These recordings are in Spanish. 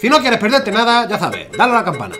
Si no quieres perderte nada, ya sabes, dale a la campana.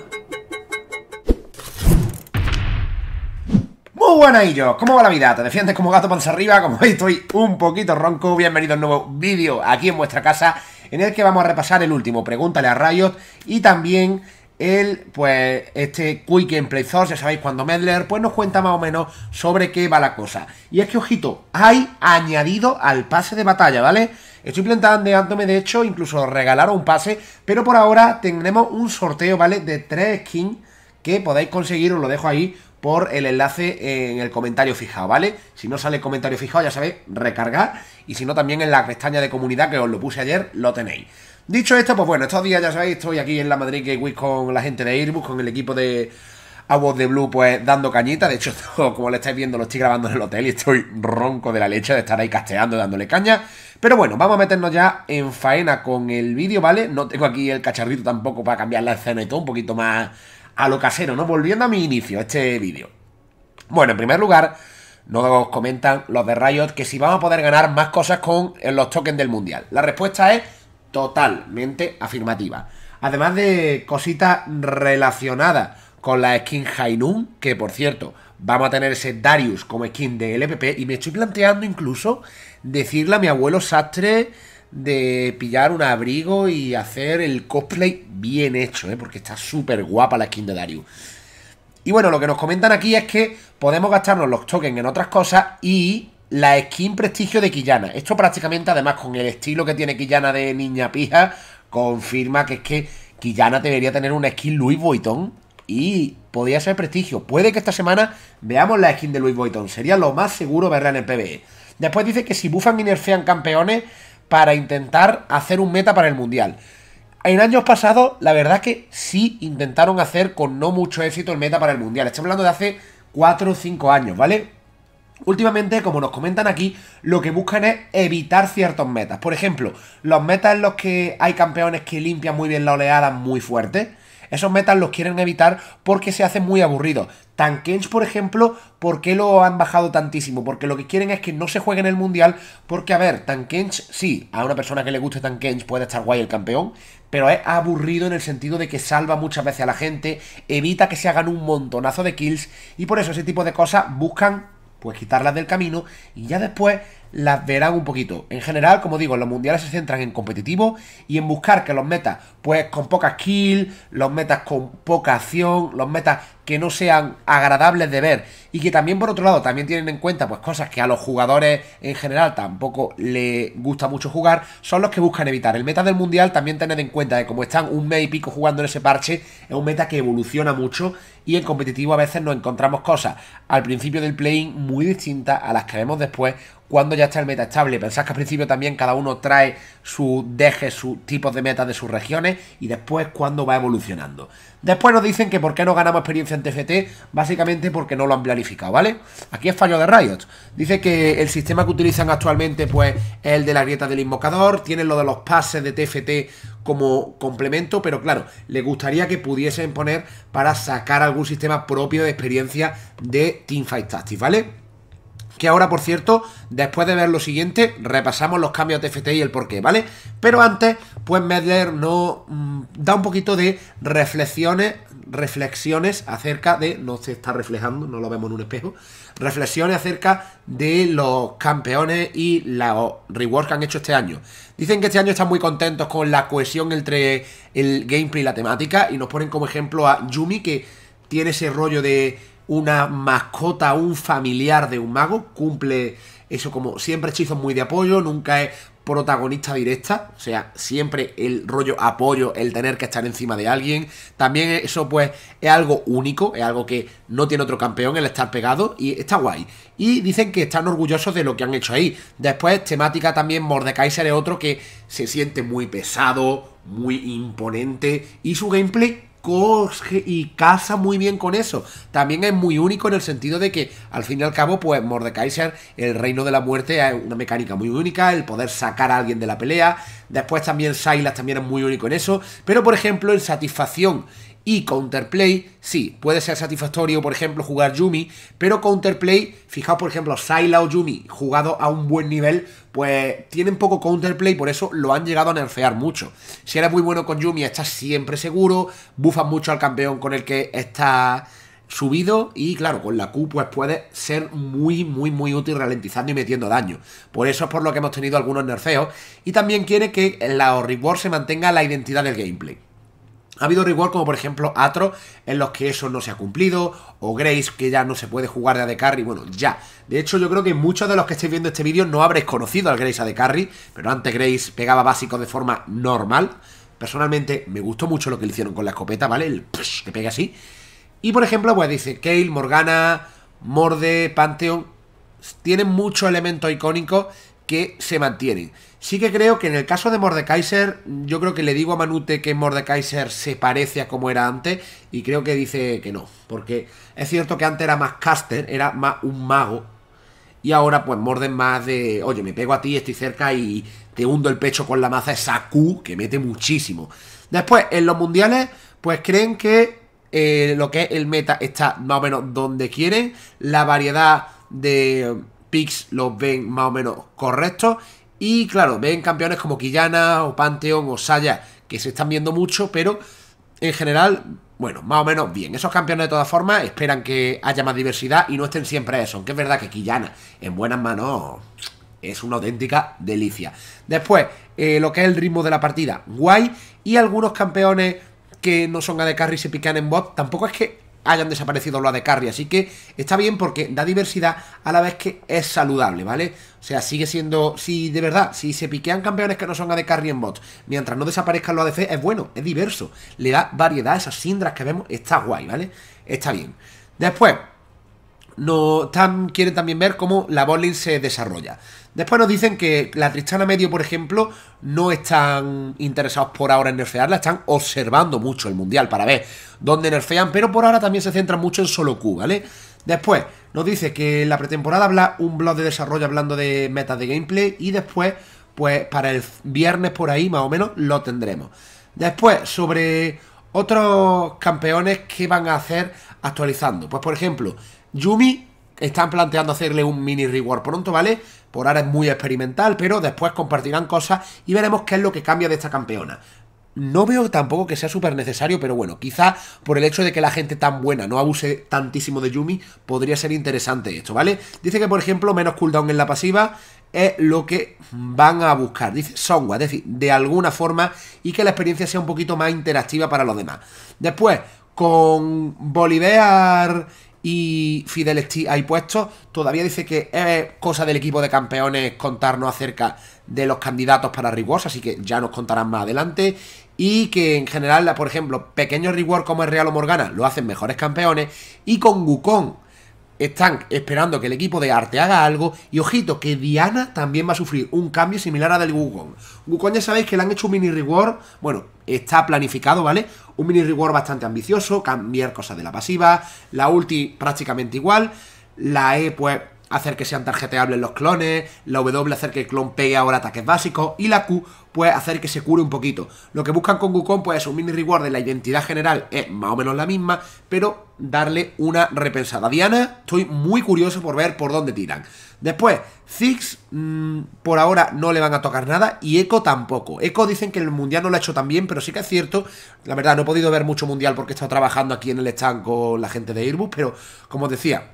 Muy buenas ellos, ¿cómo va la vida? ¿Te defiendes como gato panza arriba? Como veis estoy un poquito ronco, bienvenido a un nuevo vídeo aquí en vuestra casa en el que vamos a repasar el último, pregúntale a rayos. y también el, pues, este Quick en Play ya sabéis, cuando Medler, pues nos cuenta más o menos sobre qué va la cosa. Y es que, ojito, hay añadido al pase de batalla, ¿vale? Estoy planteándome, de hecho, incluso regalar un pase, pero por ahora tendremos un sorteo, ¿vale? De tres skins que podéis conseguir, os lo dejo ahí por el enlace en el comentario fijado, ¿vale? Si no sale el comentario fijado, ya sabéis, recargar. Y si no, también en la pestaña de comunidad que os lo puse ayer, lo tenéis. Dicho esto, pues bueno, estos días ya sabéis, estoy aquí en la Madrid Gateway con la gente de Airbus, con el equipo de, a Voz de Blue, pues dando cañita. De hecho, como le estáis viendo, lo estoy grabando en el hotel y estoy ronco de la leche de estar ahí casteando, dándole caña. Pero bueno, vamos a meternos ya en faena con el vídeo, ¿vale? No tengo aquí el cacharrito tampoco para cambiar la escena y todo, un poquito más a lo casero, ¿no? Volviendo a mi inicio, este vídeo. Bueno, en primer lugar, nos comentan los de Riot que si vamos a poder ganar más cosas con los tokens del mundial. La respuesta es totalmente afirmativa. Además de cositas relacionadas con la skin Hainun, que por cierto, vamos a tener ese Darius como skin de LPP. Y me estoy planteando incluso decirle a mi abuelo Sastre de pillar un abrigo y hacer el cosplay bien hecho, ¿eh? porque está súper guapa la skin de Darius. Y bueno, lo que nos comentan aquí es que podemos gastarnos los tokens en otras cosas y la skin prestigio de Quillana. Esto prácticamente, además, con el estilo que tiene Quillana de niña pija, confirma que es que Quillana debería tener una skin Louis Vuitton y podría ser prestigio. Puede que esta semana veamos la skin de Louis Vuitton. Sería lo más seguro verla en el PBE. Después dice que si bufan y nerfean campeones para intentar hacer un meta para el Mundial. En años pasados, la verdad es que sí intentaron hacer con no mucho éxito el meta para el Mundial. Estamos hablando de hace 4 o 5 años, ¿vale? Últimamente, como nos comentan aquí, lo que buscan es evitar ciertos metas. Por ejemplo, los metas en los que hay campeones que limpian muy bien la oleada muy fuerte. Esos metas los quieren evitar porque se hacen muy aburridos. Tankens, por ejemplo, ¿por qué lo han bajado tantísimo? Porque lo que quieren es que no se juegue en el Mundial, porque, a ver, Tankens, sí, a una persona que le guste Tankens puede estar guay el campeón, pero es aburrido en el sentido de que salva muchas veces a la gente, evita que se hagan un montonazo de kills, y por eso ese tipo de cosas buscan, pues, quitarlas del camino, y ya después las verán un poquito. En general, como digo, los mundiales se centran en competitivo y en buscar que los metas, pues con pocas skill los metas con poca acción, los metas que no sean agradables de ver y que también por otro lado también tienen en cuenta pues cosas que a los jugadores en general tampoco les gusta mucho jugar, son los que buscan evitar. El meta del mundial también tened en cuenta que como están un mes y pico jugando en ese parche, es un meta que evoluciona mucho y en competitivo a veces nos encontramos cosas al principio del playing muy distintas a las que vemos después cuando ya está el meta estable. Pensás que al principio también cada uno trae su deje, su tipos de metas de sus regiones y después cuando va evolucionando. Después nos dicen que por qué no ganamos experiencia en TFT, básicamente porque no lo han planificado, ¿vale? Aquí es fallo de Riot. Dice que el sistema que utilizan actualmente pues es el de la grieta del invocador, tienen lo de los pases de TFT como complemento, pero claro, le gustaría que pudiesen poner para sacar algún sistema propio de experiencia de Teamfight Tactics, ¿vale? Que ahora, por cierto, después de ver lo siguiente, repasamos los cambios de FT y el porqué, ¿vale? Pero antes, pues Medler no mm, da un poquito de reflexiones, reflexiones acerca de, no se está reflejando, no lo vemos en un espejo, reflexiones acerca de los campeones y los rewards que han hecho este año. Dicen que este año están muy contentos con la cohesión entre el gameplay y la temática y nos ponen como ejemplo a Yumi que tiene ese rollo de una mascota, un familiar de un mago, cumple eso como siempre hechizos muy de apoyo, nunca es protagonista directa, o sea, siempre el rollo apoyo, el tener que estar encima de alguien, también eso pues es algo único, es algo que no tiene otro campeón el estar pegado y está guay. Y dicen que están orgullosos de lo que han hecho ahí. Después, temática también, Mordekaiser es otro que se siente muy pesado, muy imponente y su gameplay coge y casa muy bien con eso. También es muy único en el sentido de que, al fin y al cabo, pues Mordekaiser, el reino de la muerte, es una mecánica muy única, el poder sacar a alguien de la pelea. Después también Silas también es muy único en eso. Pero, por ejemplo, en satisfacción y Counterplay, sí, puede ser satisfactorio, por ejemplo, jugar Yumi, pero Counterplay, fijaos, por ejemplo, Syla o Yumi, jugado a un buen nivel, pues tienen poco Counterplay, por eso lo han llegado a nerfear mucho. Si eres muy bueno con Yumi, estás siempre seguro, bufas mucho al campeón con el que está subido y claro, con la Q pues puede ser muy, muy, muy útil ralentizando y metiendo daño. Por eso es por lo que hemos tenido algunos nerfeos y también quiere que la War se mantenga la identidad del gameplay. Ha habido rework como por ejemplo Atro, en los que eso no se ha cumplido, o Grace, que ya no se puede jugar de AD Carry, bueno, ya. De hecho, yo creo que muchos de los que estéis viendo este vídeo no habréis conocido al Grace AD Carry, pero antes Grace pegaba básico de forma normal. Personalmente, me gustó mucho lo que le hicieron con la escopeta, ¿vale? El que pega así. Y por ejemplo, pues dice Kale, Morgana, Morde, Pantheon, tienen muchos elementos icónicos que se mantienen. Sí que creo que en el caso de Mordekaiser, yo creo que le digo a Manute que Mordekaiser se parece a como era antes y creo que dice que no, porque es cierto que antes era más caster, era más un mago y ahora pues morden más de, oye, me pego a ti, estoy cerca y te hundo el pecho con la maza esa Q que mete muchísimo. Después, en los mundiales, pues creen que eh, lo que es el meta está más o menos donde quieren, la variedad de picks los ven más o menos correctos. Y claro, ven campeones como Quillana o Panteón o Saya que se están viendo mucho, pero en general, bueno, más o menos bien. Esos campeones de todas formas esperan que haya más diversidad y no estén siempre a eso. Aunque es verdad que Quillana en buenas manos es una auténtica delicia. Después, eh, lo que es el ritmo de la partida, guay. Y algunos campeones que no son AD carry se pican en bot. Tampoco es que hayan desaparecido lo de Carry. Así que está bien porque da diversidad a la vez que es saludable, ¿vale? O sea, sigue siendo. Si de verdad, si se piquean campeones que no son de Carry en bots, mientras no desaparezcan los ADC, es bueno, es diverso. Le da variedad a esas sindras que vemos, está guay, ¿vale? Está bien. Después, no, quieren también ver cómo la bowling se desarrolla. Después nos dicen que la Tristana Medio, por ejemplo, no están interesados por ahora en nerfearla, están observando mucho el Mundial para ver dónde nerfean, pero por ahora también se centran mucho en solo Q, ¿vale? Después nos dice que la pretemporada habla un blog de desarrollo hablando de metas de gameplay y después, pues para el viernes por ahí más o menos, lo tendremos. Después, sobre otros campeones que van a hacer actualizando. Pues por ejemplo, Yumi están planteando hacerle un mini reward pronto, ¿vale? Por ahora es muy experimental, pero después compartirán cosas y veremos qué es lo que cambia de esta campeona. No veo tampoco que sea súper necesario, pero bueno, quizá por el hecho de que la gente tan buena no abuse tantísimo de Yumi, podría ser interesante esto, ¿vale? Dice que, por ejemplo, menos cooldown en la pasiva es lo que van a buscar, dice Songwa, es decir, de alguna forma y que la experiencia sea un poquito más interactiva para los demás. Después, con Bolivar y Fidelity ahí puesto. Todavía dice que es cosa del equipo de campeones contarnos acerca de los candidatos para rewards, así que ya nos contarán más adelante. Y que en general, por ejemplo, pequeños rewards como el Real o Morgana lo hacen mejores campeones. Y con Gukong están esperando que el equipo de arte haga algo. Y ojito, que Diana también va a sufrir un cambio similar al del Wukong. Wukong ya sabéis que le han hecho un mini reward. Bueno, está planificado, ¿vale? Un mini reward bastante ambicioso. Cambiar cosas de la pasiva. La ulti prácticamente igual. La E, pues, hacer que sean tarjeteables los clones. La W hacer que el clon pegue ahora ataques básicos. Y la Q pues hacer que se cure un poquito. Lo que buscan con Wukong, pues es un mini reward de la identidad general, es más o menos la misma, pero darle una repensada. Diana, estoy muy curioso por ver por dónde tiran. Después, Ziggs mm, por ahora no le van a tocar nada y Echo tampoco. Echo dicen que el Mundial no lo ha hecho tan bien, pero sí que es cierto. La verdad, no he podido ver mucho Mundial porque he estado trabajando aquí en el stand con la gente de Airbus, pero como decía,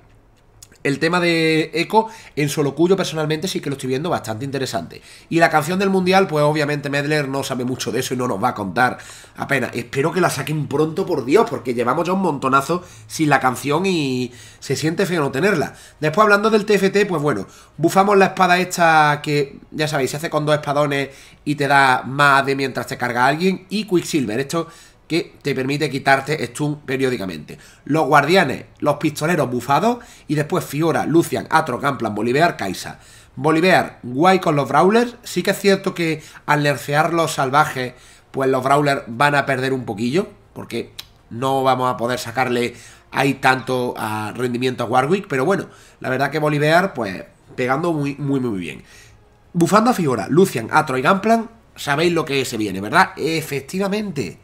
el tema de Echo en cuyo personalmente sí que lo estoy viendo bastante interesante. Y la canción del Mundial, pues obviamente Medler no sabe mucho de eso y no nos va a contar apenas. Espero que la saquen pronto, por Dios, porque llevamos ya un montonazo sin la canción y se siente feo no tenerla. Después hablando del TFT, pues bueno, bufamos la espada esta que ya sabéis, se hace con dos espadones y te da más de mientras te carga alguien. Y Quicksilver, esto que te permite quitarte stun periódicamente. Los guardianes, los pistoleros bufados y después Fiora, Lucian, Atro, Gamplan, Bolívar, Kaisa. Bolívar, guay con los Brawlers. Sí que es cierto que al nerfear los salvajes, pues los Brawlers van a perder un poquillo, porque no vamos a poder sacarle ahí tanto a rendimiento a Warwick, pero bueno, la verdad que Bolívar, pues pegando muy, muy, muy bien. Bufando a Fiora, Lucian, Atro y Gamplan, sabéis lo que se viene, ¿verdad? Efectivamente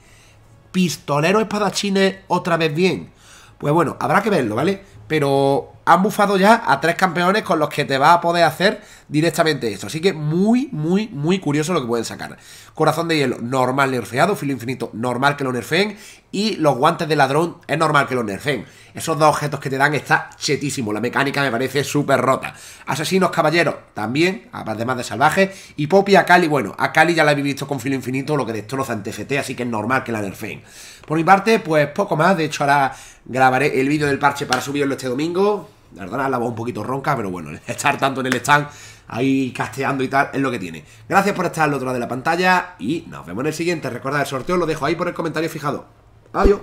pistolero espadachines otra vez bien. Pues bueno, habrá que verlo, ¿vale? Pero han bufado ya a tres campeones con los que te va a poder hacer directamente esto. Así que muy, muy, muy curioso lo que pueden sacar. Corazón de hielo, normal nerfeado. Filo infinito, normal que lo nerfeen. Y los guantes de ladrón es normal que los nerfen. Esos dos objetos que te dan está chetísimo. La mecánica me parece súper rota. Asesinos Caballeros también, además de Salvaje. Y Poppy a Kali, bueno, a ya la habéis visto con filo infinito, lo que destroza en TFT, así que es normal que la nerfen. Por mi parte, pues poco más. De hecho, ahora grabaré el vídeo del parche para subirlo este domingo. La verdad, la voz un poquito ronca, pero bueno, estar tanto en el stand, ahí casteando y tal, es lo que tiene. Gracias por estar al otro lado de la pantalla y nos vemos en el siguiente. Recordad, el sorteo lo dejo ahí por el comentario fijado. Adiós.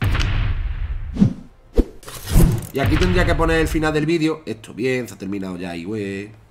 Ah, y aquí tendría que poner el final del vídeo. Esto bien, se ha terminado ya, y